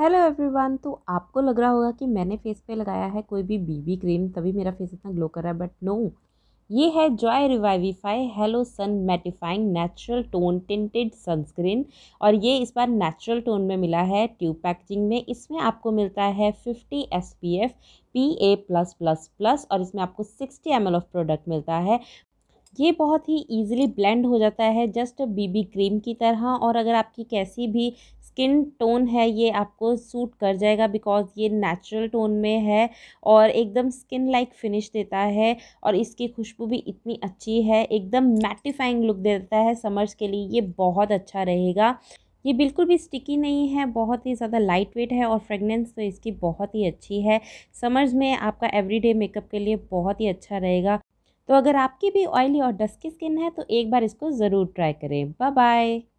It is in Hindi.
हेलो एवरीवन तो आपको लग रहा होगा कि मैंने फेस पे लगाया है कोई भी बीबी क्रीम तभी मेरा फेस इतना ग्लो कर रहा है बट नो ये है Joy revivify hello sun mattifying natural tone tinted sunscreen और ये इस बार नेचुरल टोन में मिला है ट्यूब पैकेजिंग में इसमें आपको मिलता है fifty S P F P A plus plus plus और इसमें आपको sixty M L of product मिलता है ये बहुत ही ईजिली ब्लेंड हो जाता है जस्ट बीबी क्रीम की तरह और अगर आपकी कैसी भी स्किन टोन है ये आपको सूट कर जाएगा बिकॉज ये नेचुरल टोन में है और एकदम स्किन लाइक फिनिश देता है और इसकी खुशबू भी इतनी अच्छी है एकदम मैटिफाइंग लुक देता है समर्स के लिए ये बहुत अच्छा रहेगा ये बिल्कुल भी स्टिकी नहीं है बहुत ही ज़्यादा लाइट वेट है और फ्रेगनेंस तो इसकी बहुत ही अच्छी है समर्स में आपका एवरीडे मेकअप के लिए बहुत ही अच्छा रहेगा तो अगर आपकी भी ऑयली और डस्की स्किन है तो एक बार इसको ज़रूर ट्राई करें बाय बाय